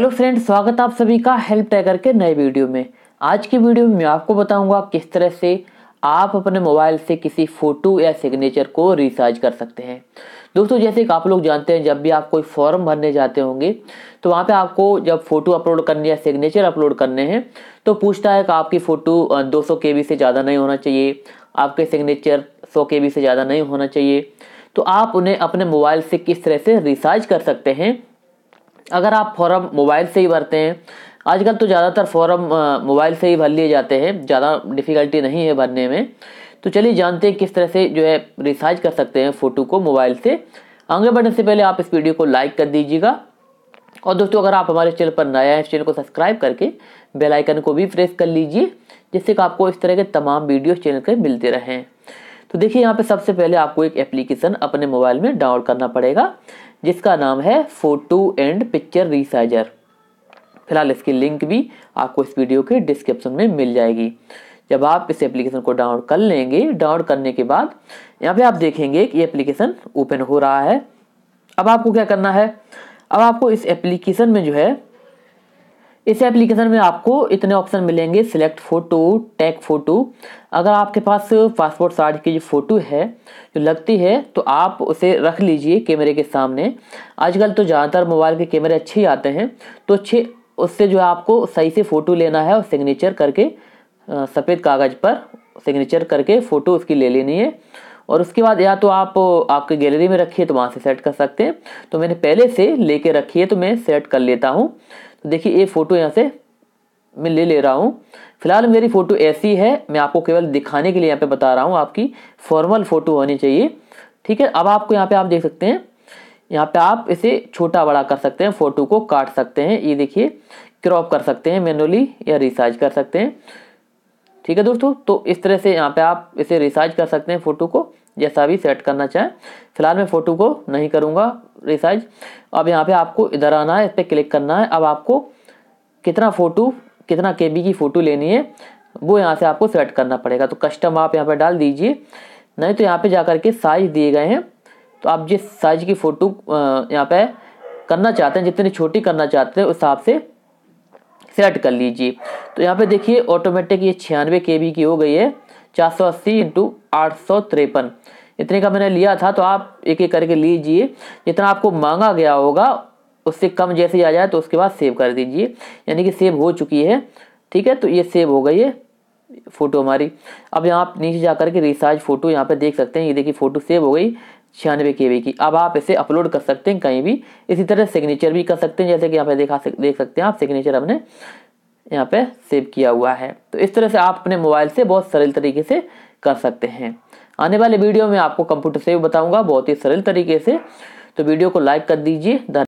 hello friend स्वागत आप सभी का हेल्प टैगर के नए वीडियो में आज की वीडियो में मैं आपको बताऊंगा किस तरह से आप अपने मोबाइल से किसी फ़ोटो या सिग्नेचर को रिचार्ज कर सकते हैं दोस्तों जैसे कि आप लोग जानते हैं जब भी आप कोई फॉर्म भरने जाते होंगे तो वहाँ पे आपको जब फ़ोटो अपलोड करने या सिग्नेचर अपलोड करने हैं तो पूछता है कि आपकी फ़ोटो 200 के से ज़्यादा नहीं होना चाहिए आपके सिग्नेचर 100 के से ज़्यादा नहीं होना चाहिए तो आप उन्हें अपने मोबाइल से किस तरह से रिसार्ज कर सकते हैं अगर आप फॉर्म मोबाइल से ही भरते हैं आजकल तो ज़्यादातर फॉर्म मोबाइल से ही भर लिए जाते हैं ज़्यादा डिफ़िकल्टी नहीं है भरने में तो चलिए जानते हैं किस तरह से जो है रिसाइज कर सकते हैं फ़ोटो को मोबाइल से आगे बढ़ने से पहले आप इस वीडियो को लाइक कर दीजिएगा और दोस्तों अगर आप हमारे चैनल पर नया हैं इस चैनल को सब्सक्राइब करके बेल आइकन को भी प्रेस कर लीजिए जिससे कि आपको इस तरह के तमाम वीडियो चैनल पर मिलते रहें तो देखिए यहाँ पे सबसे पहले आपको एक एप्लीकेशन अपने मोबाइल में डाउनलोड करना पड़ेगा जिसका नाम है फोटो एंड पिक्चर रिसाइजर फिलहाल इसकी लिंक भी आपको इस वीडियो के डिस्क्रिप्शन में मिल जाएगी जब आप इस एप्लीकेशन को डाउनलोड कर लेंगे डाउनलोड करने के बाद यहाँ पे आप देखेंगे कि ये एप्लीकेशन ओपन हो रहा है अब आपको क्या करना है अब आपको इस एप्लीकेशन में जो है इस एप्लीकेशन में आपको इतने ऑप्शन मिलेंगे सिलेक्ट फ़ोटो टैग फ़ोटो अगर आपके पास पासपोर्ट साइज की जो फ़ोटो है जो लगती है तो आप उसे रख लीजिए कैमरे के सामने आजकल तो ज़्यादातर मोबाइल के कैमरे अच्छे ही आते हैं तो अच्छे उससे जो है आपको सही से फ़ोटो लेना है और सिग्नेचर करके सफ़ेद कागज़ पर सिग्नेचर करके फ़ोटो उसकी ले लेनी है और उसके बाद या तो आप आपके गैलरी में रखिए तो वहाँ से सेट कर सकते हैं तो मैंने पहले से लेके रखी है तो मैं सेट कर लेता हूँ तो देखिए ये फ़ोटो यहाँ से मैं ले ले रहा हूँ फिलहाल मेरी फ़ोटो ऐसी है मैं आपको केवल दिखाने के लिए यहाँ पे बता रहा हूँ आपकी फॉर्मल फ़ोटो होनी चाहिए ठीक है अब आपको यहाँ पे आप देख सकते हैं यहाँ पे आप इसे छोटा बड़ा कर सकते हैं फ़ोटो को काट सकते हैं ये देखिए क्रॉप कर सकते हैं मैनुअली या रिसाइज कर सकते हैं ठीक है दोस्तों तो इस तरह से यहाँ पे आप इसे रिसाइज कर सकते हैं फ़ोटो को जैसा भी सेट करना चाहें फिलहाल मैं फ़ोटो को नहीं करूँगा रिसाइज अब यहाँ पे आपको इधर आना है इस पर क्लिक करना है अब आपको कितना फ़ोटो कितना के की फ़ोटो लेनी है वो यहाँ से आपको सेट करना पड़ेगा तो कस्टम आप यहाँ पर डाल दीजिए नहीं तो यहाँ पे जा के साइज़ दिए गए हैं तो आप जिस साइज़ की फ़ोटो यहाँ पे करना चाहते हैं जितनी छोटी करना चाहते हैं उस हिसाब से सेलेक्ट कर लीजिए तो यहाँ पे देखिए ऑटोमेटिक ये छियानवे के की हो गई है चार सौ अस्सी इंटू आठ सौ तिरपन इतने का मैंने लिया था तो आप एक एक करके लीजिए जितना आपको मांगा गया होगा उससे कम जैसे आ जाए तो उसके बाद सेव कर दीजिए यानी कि सेव हो चुकी है ठीक है तो ये सेव हो गई है फ़ोटो हमारी अब यहाँ आप नीचे जा करके रिसार्ज फ़ोटो यहाँ पे देख सकते हैं ये देखिए फ़ोटो सेव हो गई छियानवे के की अब आप इसे अपलोड कर सकते हैं कहीं भी इसी तरह सिग्नेचर भी कर सकते हैं जैसे कि यहाँ पे देखा देख सकते हैं आप सिग्नेचर हमने यहाँ पे सेव किया हुआ है तो इस तरह से आप अपने मोबाइल से बहुत सरल तरीके से कर सकते हैं आने वाले वीडियो में आपको कंप्यूटर सेव बताऊंगा बताऊँगा बहुत ही सरल तरीके से तो वीडियो को लाइक कर दीजिए